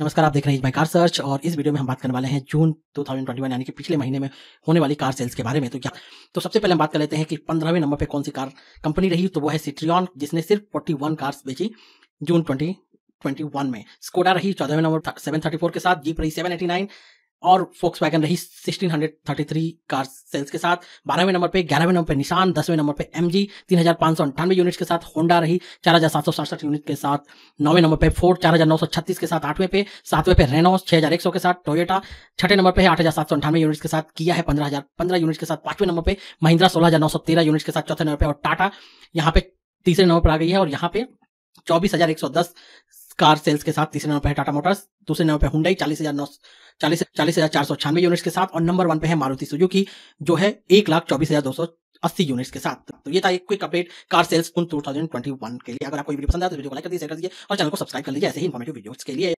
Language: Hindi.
नमस्कार आप देख रहे हैं बाई कार सर्च और इस वीडियो में हम बात करने वाले हैं जून 2021 यानी कि पिछले महीने में होने वाली कार सेल्स के बारे में तो क्या तो सबसे पहले हम बात कर लेते हैं कि पंद्रहवें नंबर पे कौन सी कार कंपनी रही तो वो है सिट्रियन जिसने सिर्फ 41 कार्स बेची जून 2021 में स्कोडा रही चौदहवें नंबर सेवन थर्टी फोर के साथ जीप रही सेवन एटी नाइन और फोक्स वैगन रही hundred thirty three car sales के साथ बारहवें नंबर पे ग्यारहवें नंबर पे निशान दसवें नंबर पे एम जी तीन हजार पांच सौ अंठानवे यूनिट के साथ होंडा रही चार हजार सात सौ सड़सठ यूनिट के साथ नौवें नंबर पे फोर्ड चार हजार नौ सौ छत्तीस के साथ आठवें पे सातवें पे रेनोस छह हजार एक सौ के साथ टोयोटा छठे नंबर पे आठ हजार सात सौ अंठानवे यूनिट के साथ किया है पंद्रह हजार पंद्रह यूनिट के साथ पांचवें नंबर पे महिंद्रा सोलह हजार नौ सौ तेरह यूनिट के साथ चौथे नंबर पे और टाटा यहाँ पे तीसरे नंबर पर आ गई है और यहाँ पे चौबीस हजार एक सौ दस कार सेल्स के साथ तीसरे नंबर पर है टाटा मोटर्स दूसरे नंबर पर हुडाई चालीस हजार नौ चालीस चालीस हजार चार सौ छियानवे यूनिट्स के साथ और नंबर वन पे है मारुति सुजुकी जो है एक लाख चौबीस हजार दो सौ अस्सी यूनिट्स के साथ तो ये था एक क्विक अपडेट कार सेल्स उन टू थाउजेंड ट्वेंटी वन के लिए अगर आपको वीडियो पसंद आया तो वीडियो को लाइक कर दीजिए और चैनल को सब्सक्राइब कर लीजिए ऐसे ही इन्फॉर्मेटिव वीडियोस के लिए